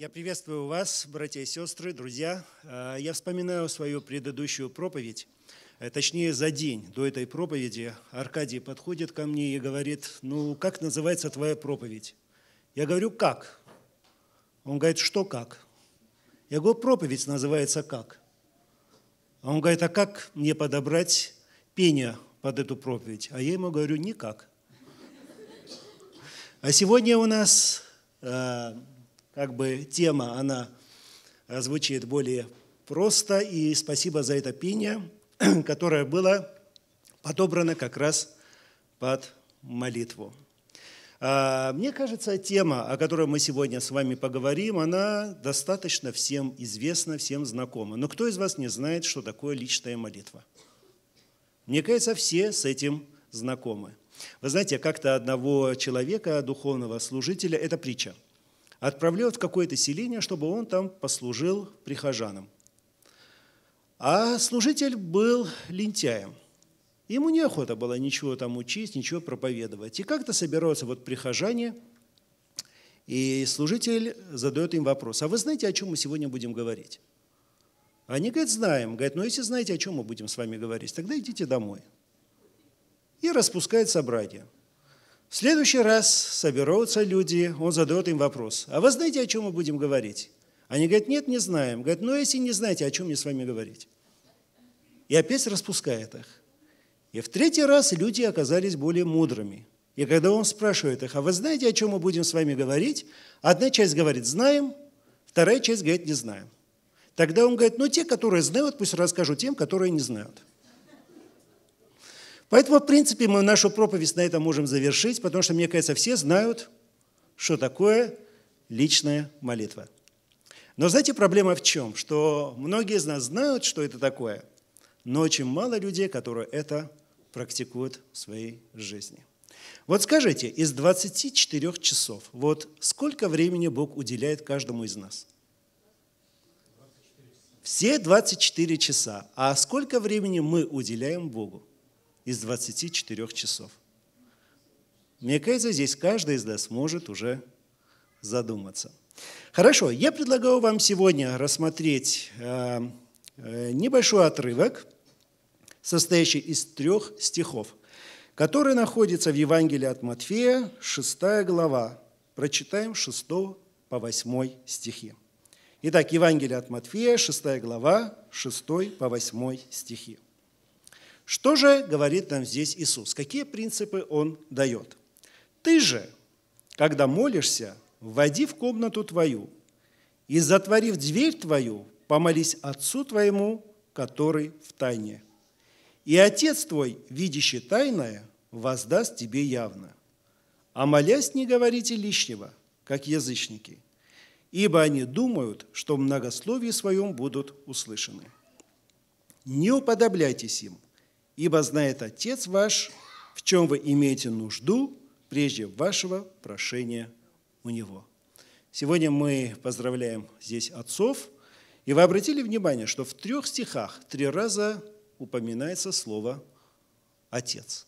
Я приветствую вас, братья и сестры, друзья. Э, я вспоминаю свою предыдущую проповедь. Э, точнее, за день до этой проповеди Аркадий подходит ко мне и говорит, ну, как называется твоя проповедь? Я говорю, как? Он говорит, что как? Я говорю, проповедь называется как? он говорит, а как мне подобрать пение под эту проповедь? А я ему говорю, никак. А сегодня у нас э, как бы тема, она э, звучит более просто. И спасибо за это пение, которое было подобрано как раз под молитву. А, мне кажется, тема, о которой мы сегодня с вами поговорим, она достаточно всем известна, всем знакома. Но кто из вас не знает, что такое личная молитва? Мне кажется, все с этим знакомы. Вы знаете, как-то одного человека, духовного служителя, это притча – отправляют в какое-то селение, чтобы он там послужил прихожанам. А служитель был лентяем. Ему неохота было ничего там учить, ничего проповедовать. И как-то собираются вот прихожане, и служитель задает им вопрос, а вы знаете, о чем мы сегодня будем говорить? Они говорят, знаем. Говорят, ну если знаете, о чем мы будем с вами говорить, тогда идите домой. И распускает собрание – в следующий раз соберутся люди, он задает им вопрос. А вы знаете, о чем мы будем говорить? Они говорят, нет, не знаем. Говорят, ну если не знаете, о чем мне с вами говорить? И опять распускает их. И в третий раз люди оказались более мудрыми. И когда он спрашивает их, а вы знаете, о чем мы будем с вами говорить? Одна часть говорит, знаем, вторая часть говорит, не знаем. Тогда он говорит, ну те, которые знают, пусть расскажут тем, которые не знают. Поэтому, в принципе, мы нашу проповедь на этом можем завершить, потому что, мне кажется, все знают, что такое личная молитва. Но знаете, проблема в чем? Что многие из нас знают, что это такое, но очень мало людей, которые это практикуют в своей жизни. Вот скажите, из 24 часов, вот сколько времени Бог уделяет каждому из нас? Все 24 часа. А сколько времени мы уделяем Богу? из 24 часов. Мне кажется, здесь каждый из нас может уже задуматься. Хорошо, я предлагаю вам сегодня рассмотреть э, э, небольшой отрывок, состоящий из трех стихов, который находится в Евангелии от Матфея, 6 глава. Прочитаем 6 по 8 стихи. Итак, Евангелие от Матфея, 6 глава, 6 по 8 стихи. Что же говорит нам здесь Иисус? Какие принципы Он дает? Ты же, когда молишься, войди в комнату твою и, затворив дверь твою, помолись Отцу твоему, который в тайне. И Отец твой, видящий тайное, воздаст тебе явно. А молясь, не говорите лишнего, как язычники, ибо они думают, что в многословии своем будут услышаны. Не уподобляйтесь им – ибо знает Отец ваш, в чем вы имеете нужду, прежде вашего прошения у Него. Сегодня мы поздравляем здесь отцов, и вы обратили внимание, что в трех стихах три раза упоминается слово «отец».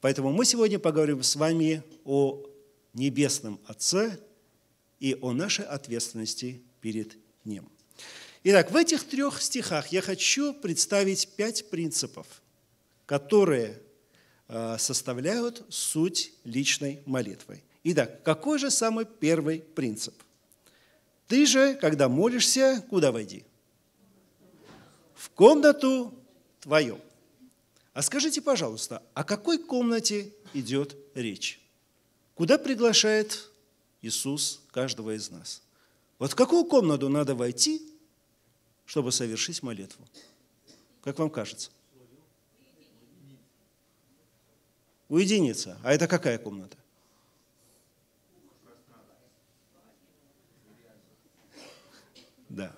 Поэтому мы сегодня поговорим с вами о Небесном Отце и о нашей ответственности перед Ним. Итак, в этих трех стихах я хочу представить пять принципов, которые э, составляют суть личной молитвы. Итак, какой же самый первый принцип? Ты же, когда молишься, куда войди? В комнату твою. А скажите, пожалуйста, о какой комнате идет речь? Куда приглашает Иисус каждого из нас? Вот в какую комнату надо войти, чтобы совершить молитву. Как вам кажется? Уединиться. А это какая комната? Да.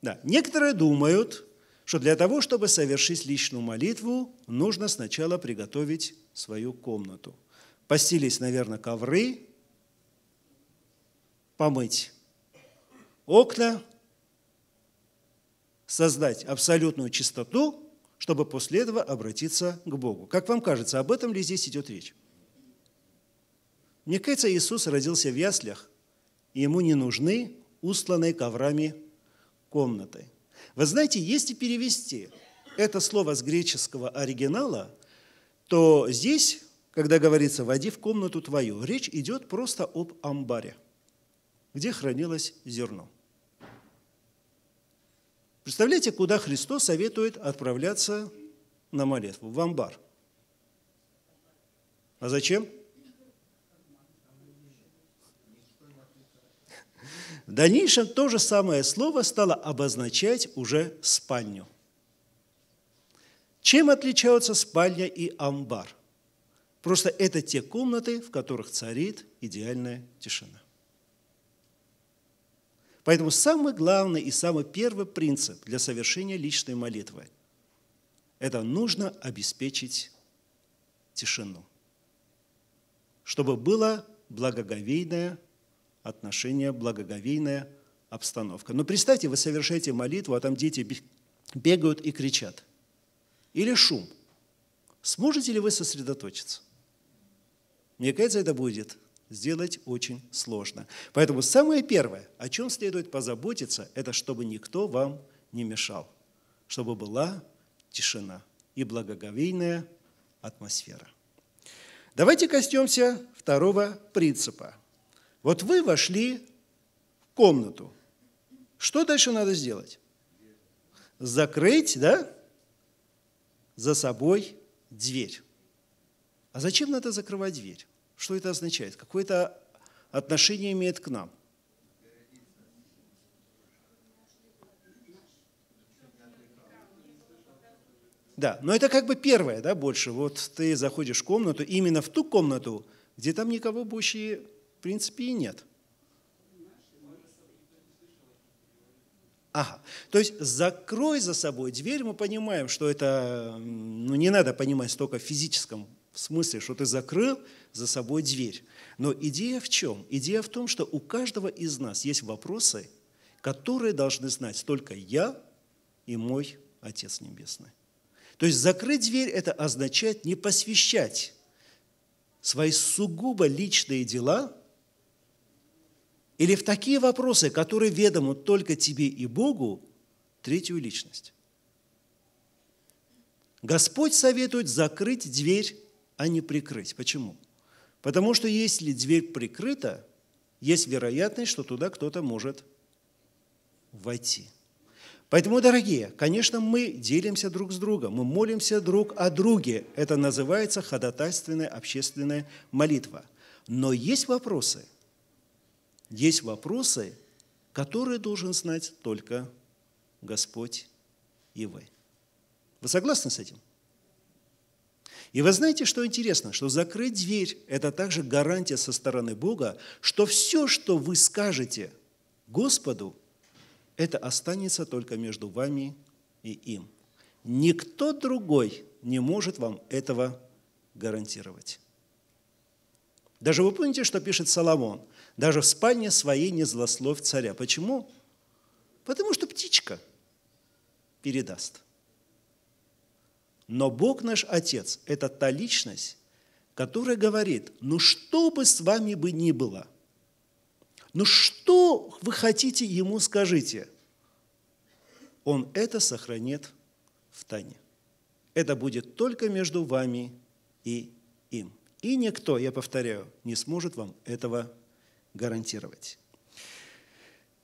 Да. Некоторые думают, что для того, чтобы совершить личную молитву, нужно сначала приготовить свою комнату. Постелить, наверное, ковры, помыть окна, создать абсолютную чистоту, чтобы после этого обратиться к Богу. Как вам кажется, об этом ли здесь идет речь? Мне кажется, Иисус родился в яслях, и ему не нужны устланные коврами комнаты. Вы знаете, если перевести это слово с греческого оригинала, то здесь, когда говорится «води в комнату твою», речь идет просто об амбаре, где хранилось зерно. Представляете, куда Христос советует отправляться на молитву? В амбар. А зачем? В дальнейшем то же самое слово стало обозначать уже спальню. Чем отличаются спальня и амбар? Просто это те комнаты, в которых царит идеальная тишина. Поэтому самый главный и самый первый принцип для совершения личной молитвы – это нужно обеспечить тишину, чтобы было благоговейное отношение, благоговейная обстановка. Но представьте, вы совершаете молитву, а там дети бегают и кричат. Или шум. Сможете ли вы сосредоточиться? Мне кажется, это будет сделать очень сложно. Поэтому самое первое, о чем следует позаботиться, это чтобы никто вам не мешал, чтобы была тишина и благоговейная атмосфера. Давайте коснемся второго принципа. Вот вы вошли в комнату. Что дальше надо сделать? Закрыть, да? За собой дверь. А зачем надо закрывать дверь? Что это означает? какое это отношение имеет к нам. Да, но это как бы первое, да, больше. Вот ты заходишь в комнату, именно в ту комнату, где там никого больше, в принципе, и нет. Ага. То есть закрой за собой дверь, мы понимаем, что это ну, не надо понимать столько в физическом в смысле, что ты закрыл за собой дверь. Но идея в чем? Идея в том, что у каждого из нас есть вопросы, которые должны знать только я и мой Отец Небесный. То есть закрыть дверь – это означает не посвящать свои сугубо личные дела или в такие вопросы, которые ведомы только тебе и Богу, третью личность. Господь советует закрыть дверь а не прикрыть. Почему? Потому что если дверь прикрыта, есть вероятность, что туда кто-то может войти. Поэтому, дорогие, конечно, мы делимся друг с другом, мы молимся друг о друге. Это называется ходатайственная общественная молитва. Но есть вопросы. Есть вопросы, которые должен знать только Господь и вы. Вы согласны с этим? И вы знаете, что интересно, что закрыть дверь – это также гарантия со стороны Бога, что все, что вы скажете Господу, это останется только между вами и им. Никто другой не может вам этого гарантировать. Даже вы помните, что пишет Соломон? Даже в спальне своей не злословь царя. Почему? Потому что птичка передаст – но Бог наш Отец – это та личность, которая говорит, ну что бы с вами бы ни было, ну что вы хотите ему скажите, он это сохранит в тайне. Это будет только между вами и им. И никто, я повторяю, не сможет вам этого гарантировать.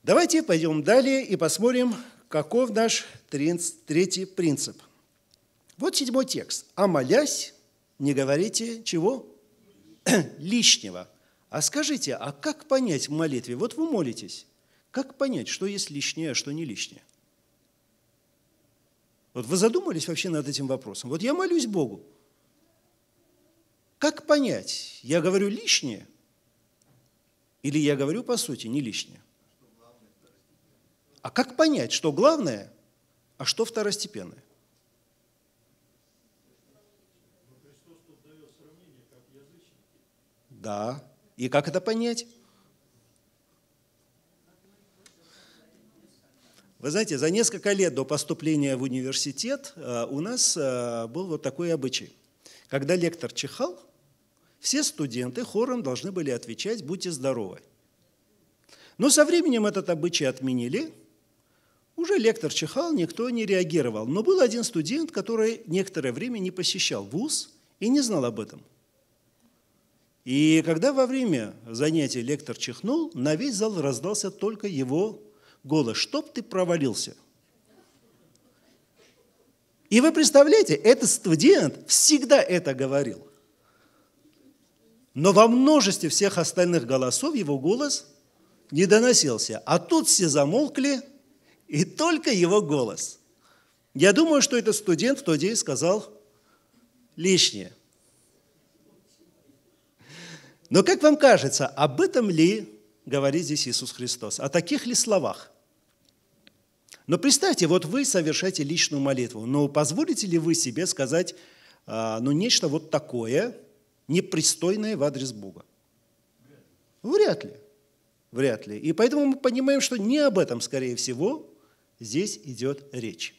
Давайте пойдем далее и посмотрим, каков наш третий принцип. Вот седьмой текст. «А молясь, не говорите чего? Лишнего». А скажите, а как понять в молитве? Вот вы молитесь. Как понять, что есть лишнее, а что не лишнее? Вот вы задумались вообще над этим вопросом? Вот я молюсь Богу. Как понять, я говорю лишнее или я говорю, по сути, не лишнее? А как понять, что главное, а что второстепенное? Да. И как это понять? Вы знаете, за несколько лет до поступления в университет э, у нас э, был вот такой обычай. Когда лектор чихал, все студенты хором должны были отвечать «Будьте здоровы». Но со временем этот обычай отменили. Уже лектор чихал, никто не реагировал. Но был один студент, который некоторое время не посещал вуз и не знал об этом – и когда во время занятия лектор чихнул, на весь зал раздался только его голос. «Чтоб ты провалился!» И вы представляете, этот студент всегда это говорил. Но во множестве всех остальных голосов его голос не доносился. А тут все замолкли, и только его голос. Я думаю, что этот студент в тот день сказал лишнее. Но как вам кажется, об этом ли говорит здесь Иисус Христос? О таких ли словах? Но представьте, вот вы совершаете личную молитву, но позволите ли вы себе сказать, а, ну, нечто вот такое, непристойное в адрес Бога? Вряд ли. Вряд ли. И поэтому мы понимаем, что не об этом, скорее всего, здесь идет речь.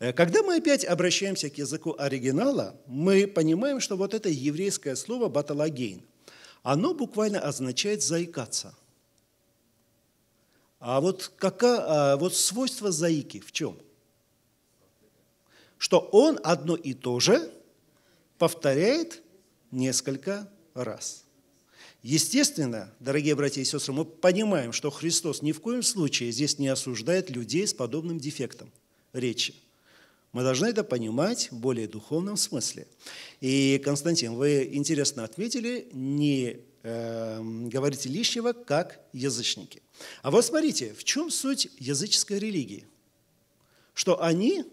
Э, когда мы опять обращаемся к языку оригинала, мы понимаем, что вот это еврейское слово «баталагейн», оно буквально означает заикаться. А вот, какая, а вот свойство заики в чем? Что он одно и то же повторяет несколько раз. Естественно, дорогие братья и сестры, мы понимаем, что Христос ни в коем случае здесь не осуждает людей с подобным дефектом речи. Мы должны это понимать в более духовном смысле. И, Константин, вы интересно ответили, не э, говорите лишнего, как язычники. А вот смотрите, в чем суть языческой религии? Что они,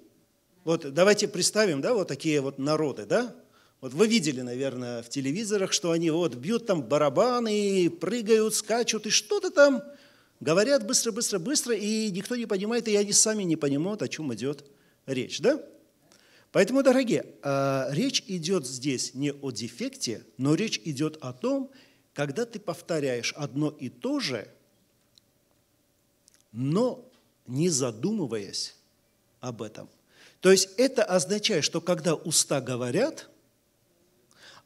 вот давайте представим, да, вот такие вот народы, да, вот вы видели, наверное, в телевизорах, что они вот бьют там барабаны, прыгают, скачут и что-то там говорят быстро-быстро-быстро, и никто не понимает, и они сами не понимают, о чем идет речь, да? Поэтому, дорогие, э, речь идет здесь не о дефекте, но речь идет о том, когда ты повторяешь одно и то же, но не задумываясь об этом. То есть это означает, что когда уста говорят,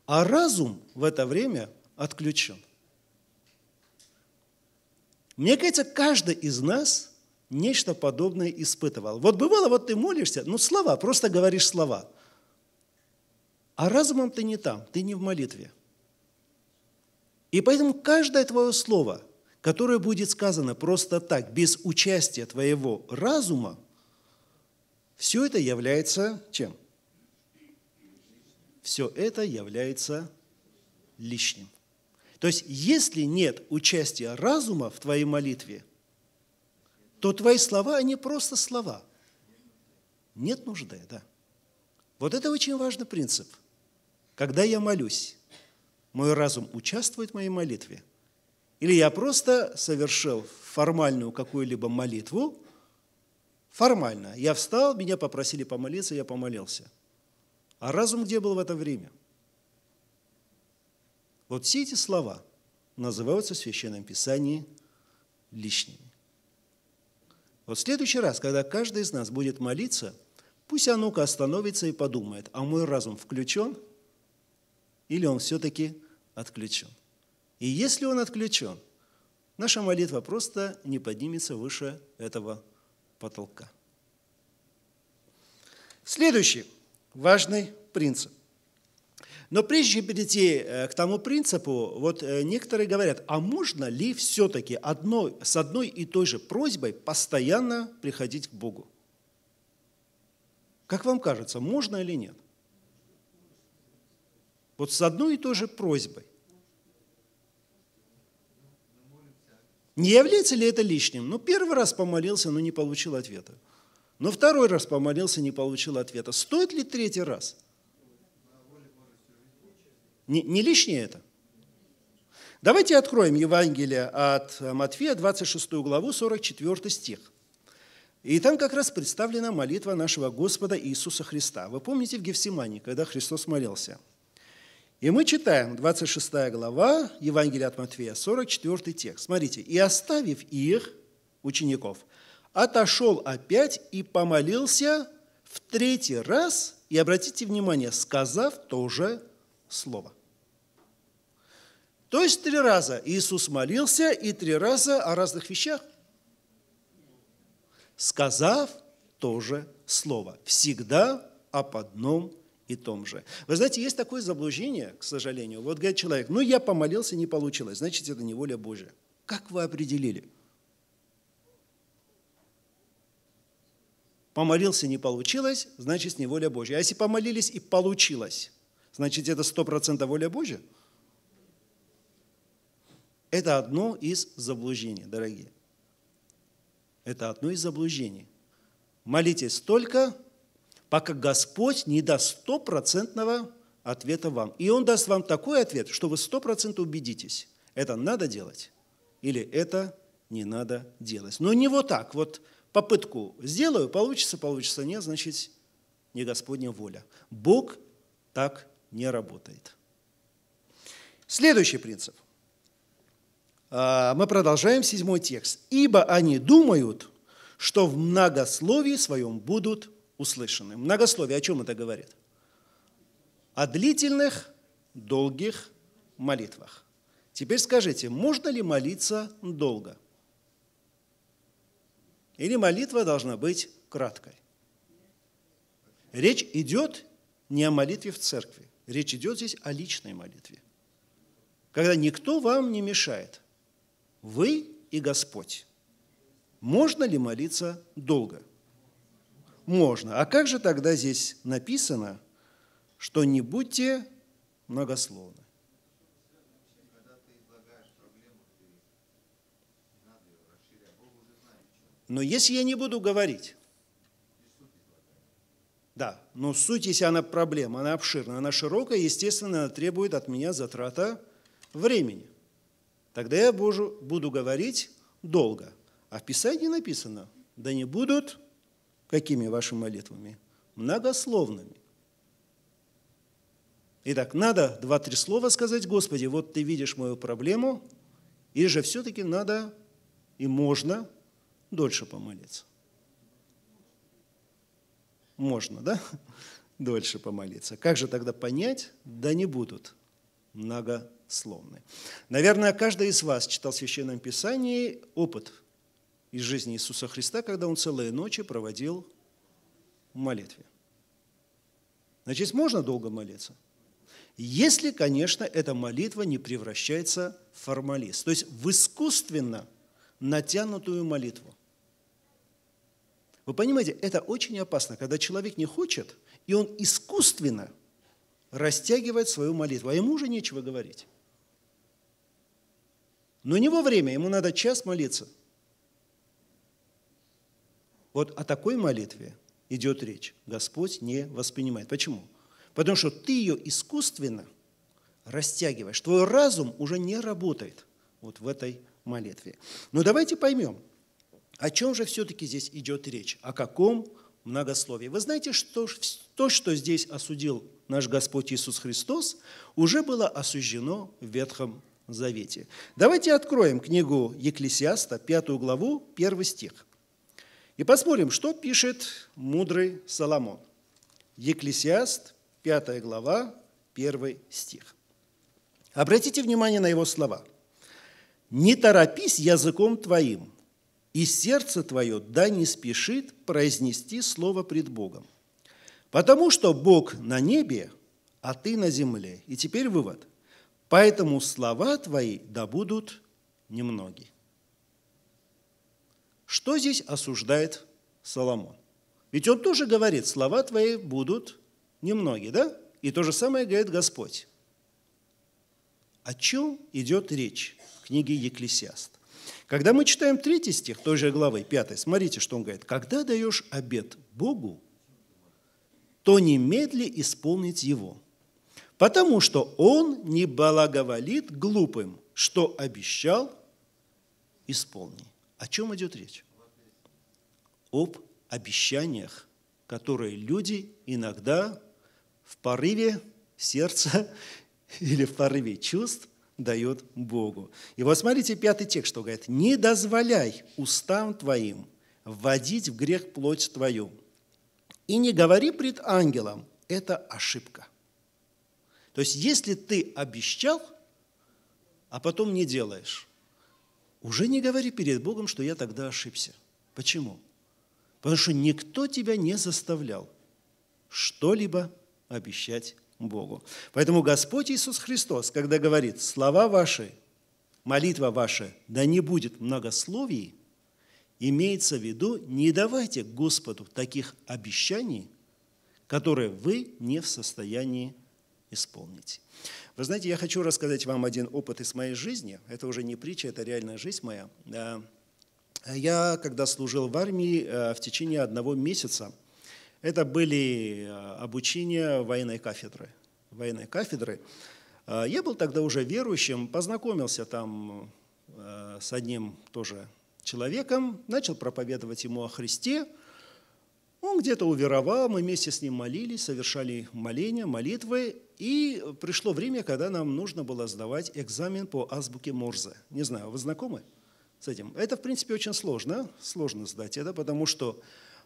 а разум в это время отключен. Мне кажется, каждый из нас – нечто подобное испытывал. Вот бывало, вот ты молишься, ну слова, просто говоришь слова. А разумом ты не там, ты не в молитве. И поэтому каждое твое слово, которое будет сказано просто так, без участия твоего разума, все это является чем? Все это является лишним. То есть, если нет участия разума в твоей молитве, то твои слова, они просто слова. Нет нужды, да. Вот это очень важный принцип. Когда я молюсь, мой разум участвует в моей молитве. Или я просто совершил формальную какую-либо молитву, формально. Я встал, меня попросили помолиться, я помолился. А разум где был в это время? Вот все эти слова называются в Священном Писании лишними. Вот в следующий раз, когда каждый из нас будет молиться, пусть оно ну-ка остановится и подумает, а мой разум включен или он все-таки отключен. И если он отключен, наша молитва просто не поднимется выше этого потолка. Следующий важный принцип. Но прежде перейти э, к тому принципу, вот э, некоторые говорят, а можно ли все-таки одной, с одной и той же просьбой постоянно приходить к Богу? Как вам кажется, можно или нет? Вот с одной и той же просьбой. Не является ли это лишним? Ну, первый раз помолился, но не получил ответа. Но второй раз помолился, не получил ответа. Стоит ли третий раз? Не, не лишнее это? Давайте откроем Евангелие от э, Матфея, 26 главу, 44 стих. И там как раз представлена молитва нашего Господа Иисуса Христа. Вы помните в Гефсимане, когда Христос молился? И мы читаем 26 глава Евангелия от Матфея, 44 текст. Смотрите, «И оставив их, учеников, отошел опять и помолился в третий раз, и обратите внимание, сказав то же слово». То есть три раза Иисус молился и три раза о разных вещах, сказав то же слово. Всегда об одном и том же. Вы знаете, есть такое заблуждение, к сожалению. Вот говорит человек, ну я помолился, не получилось, значит это не воля Божья. Как вы определили? Помолился, не получилось, значит не воля Божья. А если помолились и получилось, значит это сто процентов воля Божья – это одно из заблуждений, дорогие. Это одно из заблуждений. Молитесь только, пока Господь не даст стопроцентного ответа вам. И Он даст вам такой ответ, что вы сто процентов убедитесь, это надо делать или это не надо делать. Но не вот так, вот попытку сделаю, получится, получится, нет, значит, не Господня воля. Бог так не работает. Следующий принцип. А, мы продолжаем седьмой текст. «Ибо они думают, что в многословии своем будут услышаны». Многословие о чем это говорит? О длительных, долгих молитвах. Теперь скажите, можно ли молиться долго? Или молитва должна быть краткой? Речь идет не о молитве в церкви. Речь идет здесь о личной молитве. Когда никто вам не мешает – вы и Господь. Можно ли молиться долго? Можно. А как же тогда здесь написано, что не будьте многословны? Но если я не буду говорить, да, но суть, если она проблема, она обширна, она широкая, естественно, она требует от меня затрата времени. Тогда я буду говорить долго. А в Писании написано, да не будут какими вашими молитвами? Многословными. Итак, надо два-три слова сказать, Господи, вот ты видишь мою проблему, или же все-таки надо и можно дольше помолиться. Можно, да? Дольше помолиться. Как же тогда понять? Да не будут много родословной. Наверное, каждый из вас читал в Священном Писании опыт из жизни Иисуса Христа, когда Он целые ночи проводил в молитве. Значит, можно долго молиться? Если, конечно, эта молитва не превращается в формалист, то есть в искусственно натянутую молитву. Вы понимаете, это очень опасно, когда человек не хочет, и он искусственно растягивает свою молитву, а ему уже нечего говорить. Но не во время, ему надо час молиться. Вот о такой молитве идет речь. Господь не воспринимает. Почему? Потому что ты ее искусственно растягиваешь. Твой разум уже не работает вот в этой молитве. Но давайте поймем, о чем же все-таки здесь идет речь? О каком многословии? Вы знаете, что то, что здесь осудил наш Господь Иисус Христос, уже было осуждено в Ветхом Завете. Давайте откроем книгу Екклесиаста, пятую главу, первый стих. И посмотрим, что пишет мудрый Соломон. Екклесиаст, пятая глава, первый стих. Обратите внимание на его слова. «Не торопись языком твоим, и сердце твое да не спешит произнести слово пред Богом, потому что Бог на небе, а ты на земле». И теперь вывод – Поэтому слова твои да будут немногие. Что здесь осуждает Соломон? Ведь он тоже говорит, слова твои будут немногие, да? И то же самое говорит Господь. О чем идет речь в книге Екклесиаст? Когда мы читаем третий стих той же главы, пятый, смотрите, что он говорит. «Когда даешь обед Богу, то немедли исполнить его» потому что он не благоволит глупым, что обещал, исполни. О чем идет речь? Об обещаниях, которые люди иногда в порыве сердца или в порыве чувств дает Богу. И вот смотрите пятый текст, что говорит, «Не дозволяй устам твоим вводить в грех плоть твою, и не говори пред ангелом, это ошибка». То есть, если ты обещал, а потом не делаешь, уже не говори перед Богом, что я тогда ошибся. Почему? Потому что никто тебя не заставлял что-либо обещать Богу. Поэтому Господь Иисус Христос, когда говорит, слова ваши, молитва ваша, да не будет многословий, имеется в виду, не давайте Господу таких обещаний, которые вы не в состоянии исполните. Вы знаете, я хочу рассказать вам один опыт из моей жизни. Это уже не притча, это реальная жизнь моя. Я, когда служил в армии, э, в течение одного месяца, это были э, обучения военной кафедры. Военной кафедры. Э, я был тогда уже верующим, познакомился там с одним тоже человеком, начал проповедовать ему о Христе, он где-то уверовал, мы вместе с ним молились, совершали моления, молитвы, и пришло время, когда нам нужно было сдавать экзамен по азбуке Морзе. Не знаю, вы знакомы с этим? Это, в принципе, очень сложно, сложно сдать это, потому что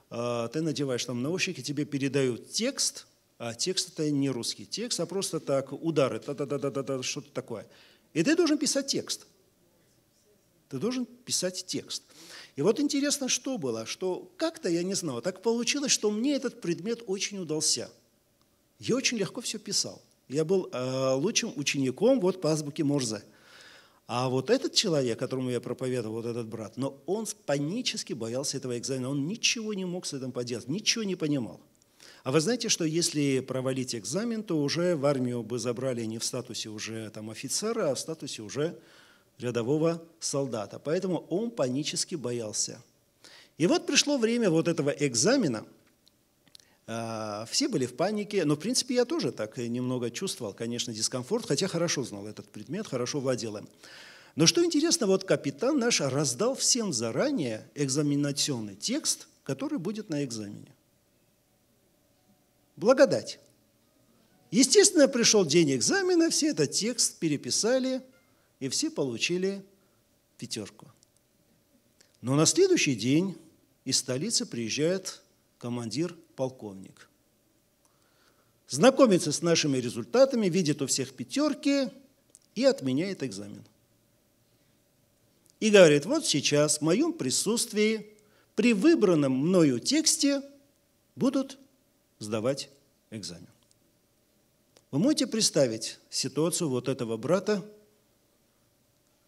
э, ты надеваешь там наушники, тебе передают текст, а текст это не русский текст, а просто так удары, та -та -та -та -та -та, что-то такое. И ты должен писать текст. Ты должен писать текст. И вот интересно, что было, что как-то я не знал, так получилось, что мне этот предмет очень удался. Я очень легко все писал. Я был э, лучшим учеником вот по азбуке Морзе. А вот этот человек, которому я проповедовал, вот этот брат, но он панически боялся этого экзамена, он ничего не мог с этим поделать, ничего не понимал. А вы знаете, что если провалить экзамен, то уже в армию бы забрали не в статусе уже там офицера, а в статусе уже рядового солдата. Поэтому он панически боялся. И вот пришло время вот этого экзамена. А, все были в панике, но, в принципе, я тоже так немного чувствовал, конечно, дискомфорт, хотя хорошо знал этот предмет, хорошо владел им. Но что интересно, вот капитан наш раздал всем заранее экзаменационный текст, который будет на экзамене. Благодать. Естественно, пришел день экзамена, все этот текст переписали – и все получили пятерку. Но на следующий день из столицы приезжает командир-полковник. Знакомится с нашими результатами, видит у всех пятерки и отменяет экзамен. И говорит, вот сейчас в моем присутствии при выбранном мною тексте будут сдавать экзамен. Вы можете представить ситуацию вот этого брата,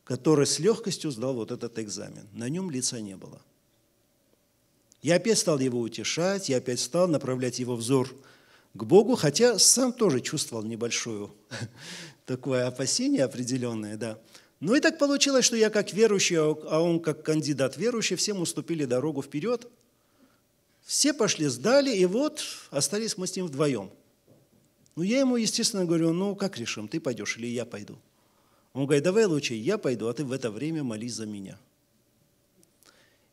который с легкостью сдал вот этот экзамен. На нем лица не было. Я опять стал его утешать, я опять стал направлять его взор к Богу, хотя сам тоже чувствовал небольшое такое опасение определенное, да. Ну и так получилось, что я как верующий, а, а он как кандидат верующий, всем уступили дорогу вперед. Все пошли, сдали, и вот остались мы с ним вдвоем. Ну я ему, естественно, говорю, ну как решим, ты пойдешь или я пойду. Он говорит, давай лучше я пойду, а ты в это время молись за меня.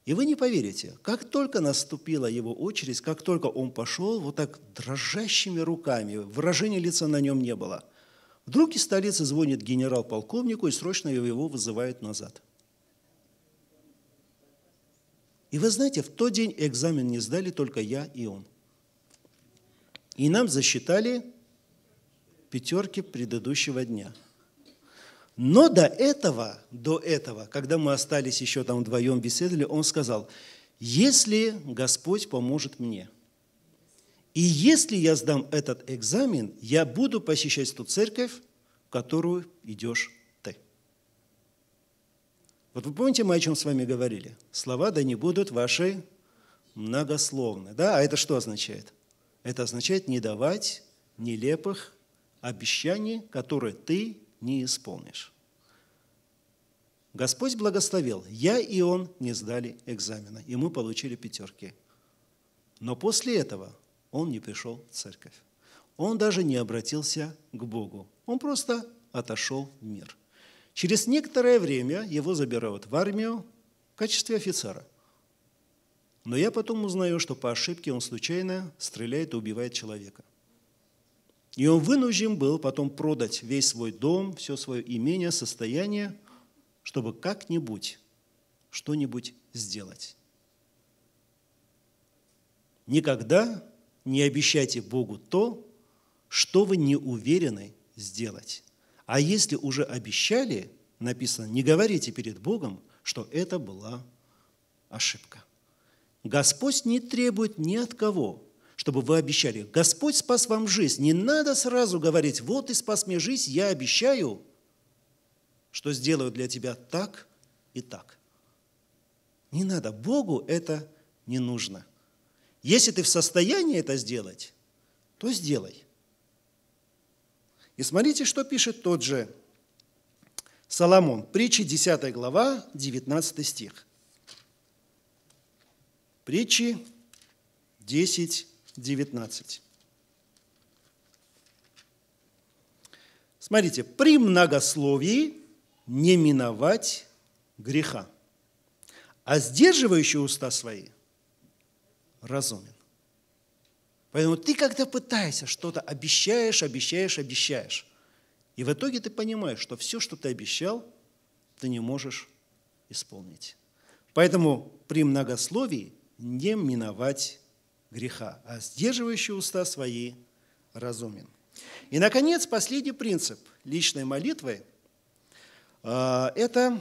И вы не поверите, как только наступила его очередь, как только он пошел, вот так дрожащими руками, выражения лица на нем не было. Вдруг из столицы звонит генерал-полковнику и срочно его вызывают назад. И вы знаете, в тот день экзамен не сдали только я и он. И нам засчитали пятерки предыдущего дня – но до этого, до этого, когда мы остались еще там вдвоем, беседовали, он сказал, если Господь поможет мне, и если я сдам этот экзамен, я буду посещать ту церковь, в которую идешь ты. Вот вы помните, мы о чем с вами говорили? Слова да не будут ваши многословны. Да? А это что означает? Это означает не давать нелепых обещаний, которые ты не исполнишь. Господь благословил. Я и он не сдали экзамена, и мы получили пятерки. Но после этого он не пришел в церковь. Он даже не обратился к Богу. Он просто отошел в мир. Через некоторое время его забирают в армию в качестве офицера. Но я потом узнаю, что по ошибке он случайно стреляет и убивает человека. И он вынужден был потом продать весь свой дом, все свое имение, состояние, чтобы как-нибудь что-нибудь сделать. Никогда не обещайте Богу то, что вы не уверены сделать. А если уже обещали, написано, не говорите перед Богом, что это была ошибка. Господь не требует ни от кого чтобы вы обещали. Господь спас вам жизнь. Не надо сразу говорить, вот И спас мне жизнь, я обещаю, что сделаю для тебя так и так. Не надо. Богу это не нужно. Если ты в состоянии это сделать, то сделай. И смотрите, что пишет тот же Соломон. Притчи 10 глава, 19 стих. Притчи 10, 19. Смотрите, при многословии не миновать греха, а сдерживающие уста свои разумен. Поэтому ты как-то пытаешься, что-то обещаешь, обещаешь, обещаешь. И в итоге ты понимаешь, что все, что ты обещал, ты не можешь исполнить. Поэтому при многословии не миновать греха, а сдерживающий уста свои разумен. И, наконец, последний принцип личной молитвы а, – это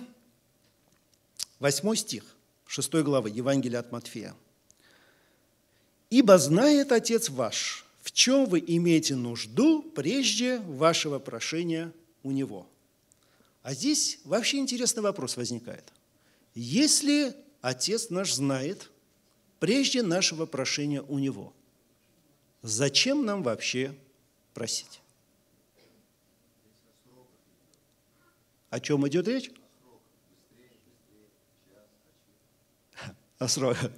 8 стих 6 главы Евангелия от Матфея. «Ибо знает Отец ваш, в чем вы имеете нужду прежде вашего прошения у Него». А здесь вообще интересный вопрос возникает. Если Отец наш знает – прежде нашего прошения у Него. Зачем нам вообще просить? О чем идет речь? О сроках.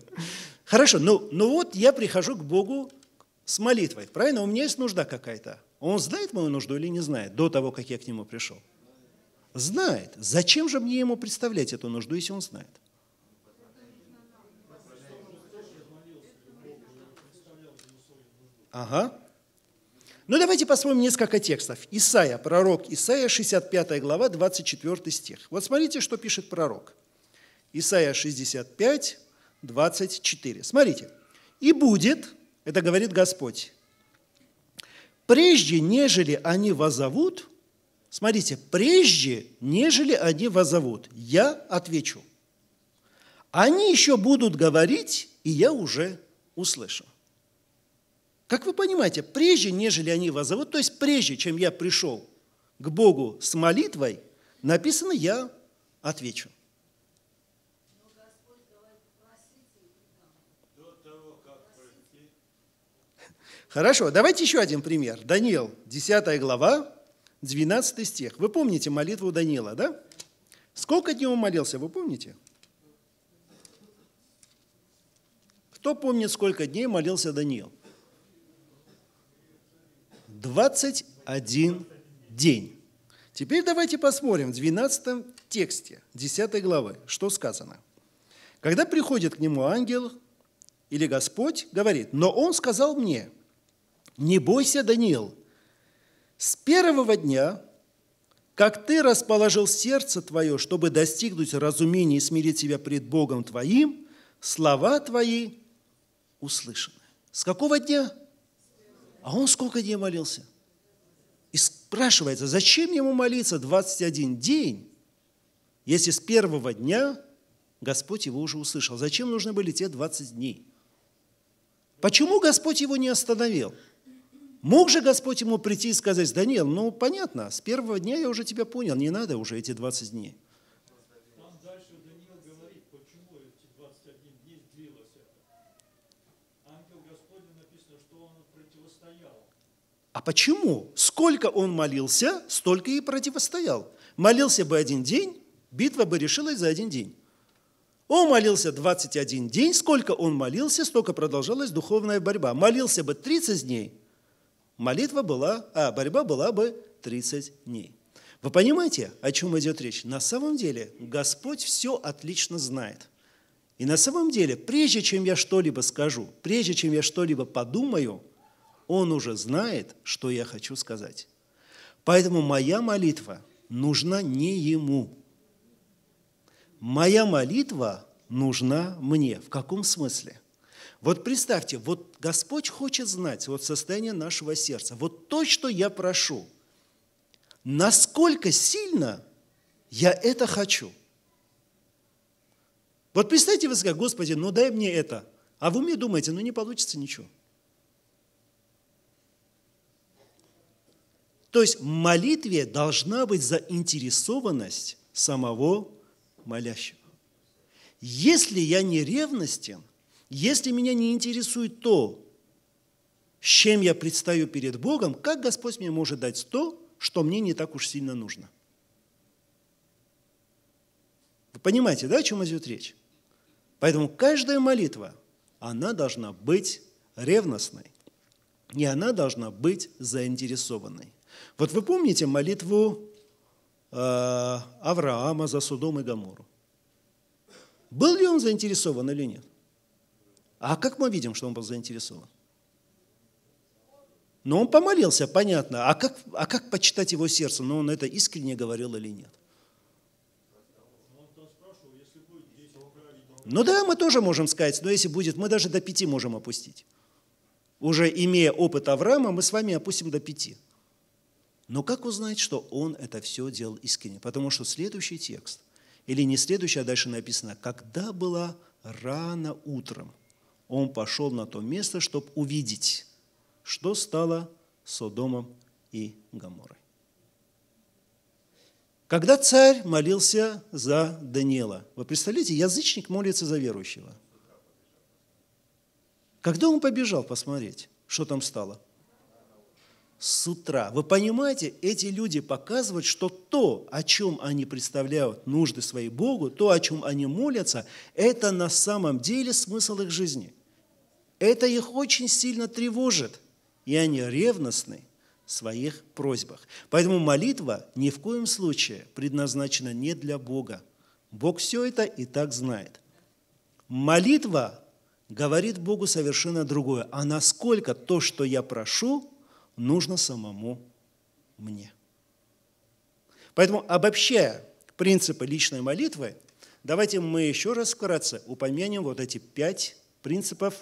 Хорошо, ну, ну вот я прихожу к Богу с молитвой, правильно? У меня есть нужда какая-то. Он знает мою нужду или не знает до того, как я к нему пришел? Знает. Зачем же мне ему представлять эту нужду, если он знает? Ага. Ну давайте посмотрим несколько текстов. Исаия, пророк Исаия, 65 глава, 24 стих. Вот смотрите, что пишет пророк. Исаия 65, 24. Смотрите. «И будет, — это говорит Господь, — прежде, нежели они возовут, смотрите, прежде, нежели они возовут, я отвечу. Они еще будут говорить, и я уже услышу. Как вы понимаете, прежде, нежели они вас зовут, то есть прежде, чем я пришел к Богу с молитвой, написано «я отвечу». Хорошо, давайте еще один пример. Даниил, 10 глава, 12 стих. Вы помните молитву Даниила, да? Сколько дней он молился, вы помните? Кто помнит, сколько дней молился Даниил? 21 день. Теперь давайте посмотрим в 12 тексте 10 главы, что сказано. Когда приходит к нему ангел или Господь, говорит, но он сказал мне, не бойся, Даниил, с первого дня, как ты расположил сердце твое, чтобы достигнуть разумения и смирить себя пред Богом твоим, слова твои услышаны. С какого дня? А он сколько дней молился? И спрашивается, зачем ему молиться 21 день, если с первого дня Господь его уже услышал? Зачем нужны были те 20 дней? Почему Господь его не остановил? Мог же Господь ему прийти и сказать, Даниил, ну понятно, с первого дня я уже тебя понял, не надо уже эти 20 дней. А почему? Сколько он молился, столько и противостоял. Молился бы один день, битва бы решилась за один день. Он молился 21 день, сколько он молился, столько продолжалась духовная борьба. Молился бы 30 дней, молитва была, а борьба была бы 30 дней. Вы понимаете, о чем идет речь? На самом деле Господь все отлично знает. И на самом деле, прежде чем я что-либо скажу, прежде чем я что-либо подумаю – он уже знает, что я хочу сказать. Поэтому моя молитва нужна не ему. Моя молитва нужна мне. В каком смысле? Вот представьте, вот Господь хочет знать вот состояние нашего сердца, вот то, что я прошу, насколько сильно я это хочу. Вот представьте, вы сказали, Господи, ну дай мне это. А вы мне думаете, ну не получится ничего. То есть в молитве должна быть заинтересованность самого молящего. Если я не ревностен, если меня не интересует то, с чем я предстаю перед Богом, как Господь мне может дать то, что мне не так уж сильно нужно? Вы понимаете, да, о чем идет речь? Поэтому каждая молитва, она должна быть ревностной, и она должна быть заинтересованной. Вот вы помните молитву э, Авраама за Судом и Гамору? Был ли он заинтересован или нет? А как мы видим, что он был заинтересован? Но он помолился, понятно. А как, а как почитать его сердце, но он это искренне говорил или нет? Ну да, мы тоже можем сказать, но если будет, мы даже до пяти можем опустить. Уже имея опыт Авраама, мы с вами опустим до пяти. Но как узнать, что он это все делал искренне? Потому что следующий текст, или не следующий, а дальше написано, когда было рано утром, он пошел на то место, чтобы увидеть, что стало Содомом и Гаморой. Когда царь молился за Даниила, вы представляете, язычник молится за верующего. Когда он побежал посмотреть, что там стало – с утра. Вы понимаете, эти люди показывают, что то, о чем они представляют нужды своей Богу, то, о чем они молятся, это на самом деле смысл их жизни. Это их очень сильно тревожит, и они ревностны в своих просьбах. Поэтому молитва ни в коем случае предназначена не для Бога. Бог все это и так знает. Молитва говорит Богу совершенно другое. А насколько то, что я прошу, нужно самому мне. Поэтому, обобщая принципы личной молитвы, давайте мы еще раз вкратце упомянем вот эти пять принципов,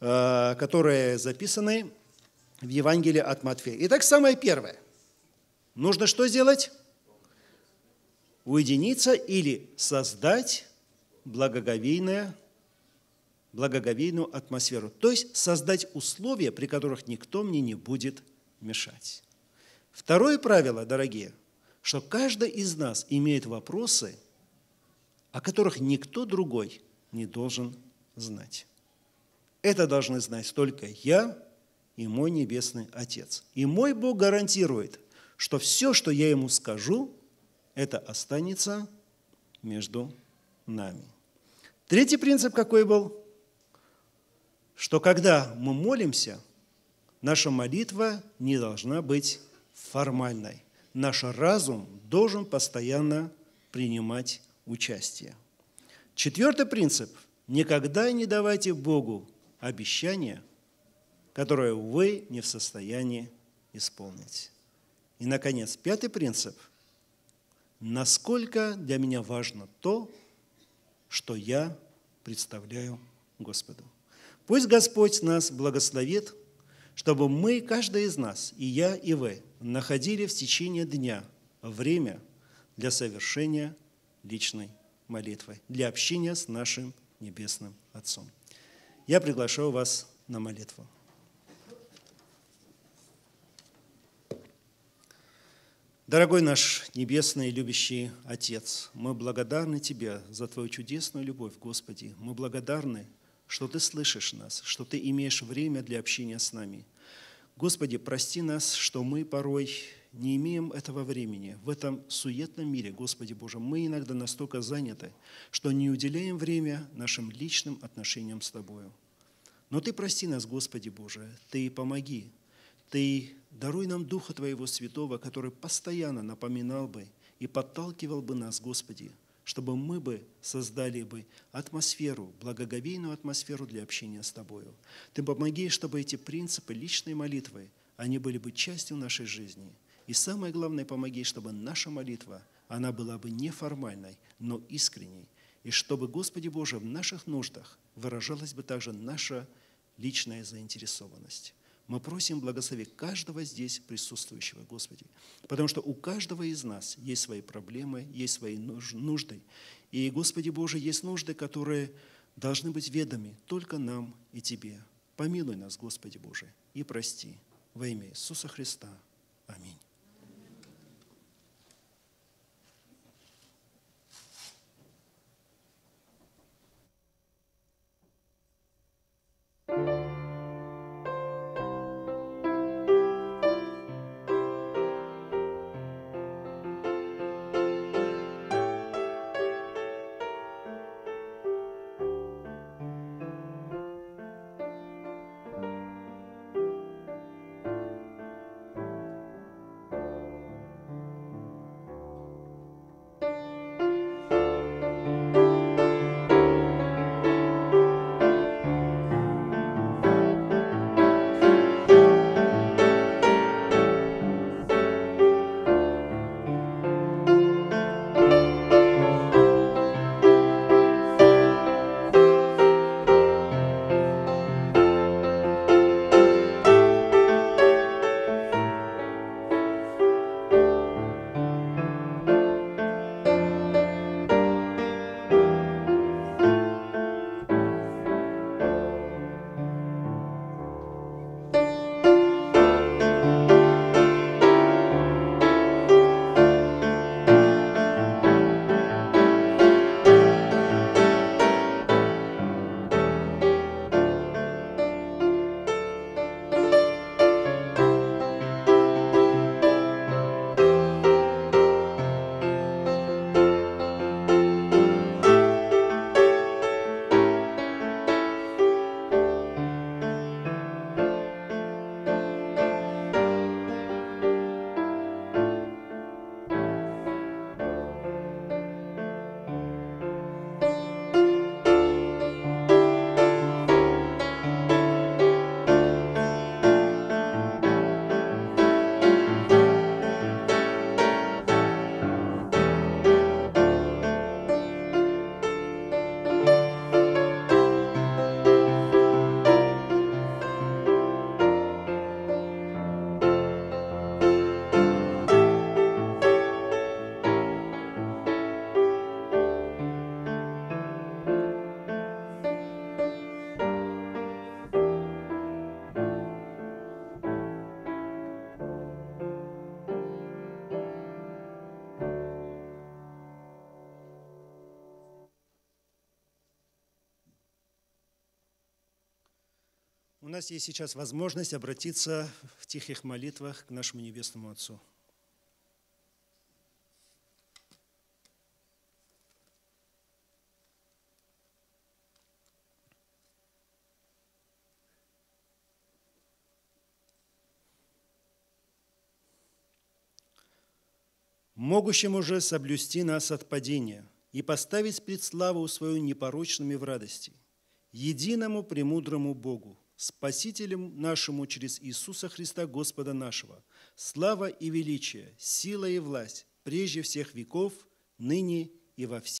э, которые записаны в Евангелии от Матфея. Итак, самое первое. Нужно что сделать? Уединиться или создать благоговейное благоговейную атмосферу, то есть создать условия, при которых никто мне не будет мешать. Второе правило, дорогие, что каждый из нас имеет вопросы, о которых никто другой не должен знать. Это должны знать только я и мой Небесный Отец. И мой Бог гарантирует, что все, что я ему скажу, это останется между нами. Третий принцип какой был? что когда мы молимся, наша молитва не должна быть формальной. Наш разум должен постоянно принимать участие. Четвертый принцип – никогда не давайте Богу обещания, которое вы не в состоянии исполнить. И, наконец, пятый принцип – насколько для меня важно то, что я представляю Господу. Пусть Господь нас благословит, чтобы мы, каждый из нас, и я, и вы, находили в течение дня время для совершения личной молитвы, для общения с нашим Небесным Отцом. Я приглашаю вас на молитву. Дорогой наш небесный любящий Отец, мы благодарны Тебе за Твою чудесную любовь, Господи. Мы благодарны что Ты слышишь нас, что Ты имеешь время для общения с нами. Господи, прости нас, что мы порой не имеем этого времени. В этом суетном мире, Господи Боже, мы иногда настолько заняты, что не уделяем время нашим личным отношениям с Тобою. Но Ты прости нас, Господи Боже, Ты помоги, Ты даруй нам Духа Твоего Святого, который постоянно напоминал бы и подталкивал бы нас, Господи, чтобы мы бы создали бы атмосферу, благоговейную атмосферу для общения с Тобою. Ты помоги, чтобы эти принципы личной молитвы, они были бы частью нашей жизни. И самое главное, помоги, чтобы наша молитва, она была бы неформальной, но искренней. И чтобы, Господи Боже, в наших нуждах выражалась бы также наша личная заинтересованность. Мы просим благослови каждого здесь присутствующего, Господи. Потому что у каждого из нас есть свои проблемы, есть свои нужды. И, Господи Боже, есть нужды, которые должны быть ведомы только нам и Тебе. Помилуй нас, Господи Боже, и прости. Во имя Иисуса Христа. Аминь. нас есть сейчас возможность обратиться в тихих молитвах к нашему Небесному Отцу. могущему же соблюсти нас от падения и поставить пред славу свою непорочными в радости, единому премудрому Богу, Спасителем нашему через Иисуса Христа Господа нашего. Слава и величие, сила и власть прежде всех веков, ныне и во все.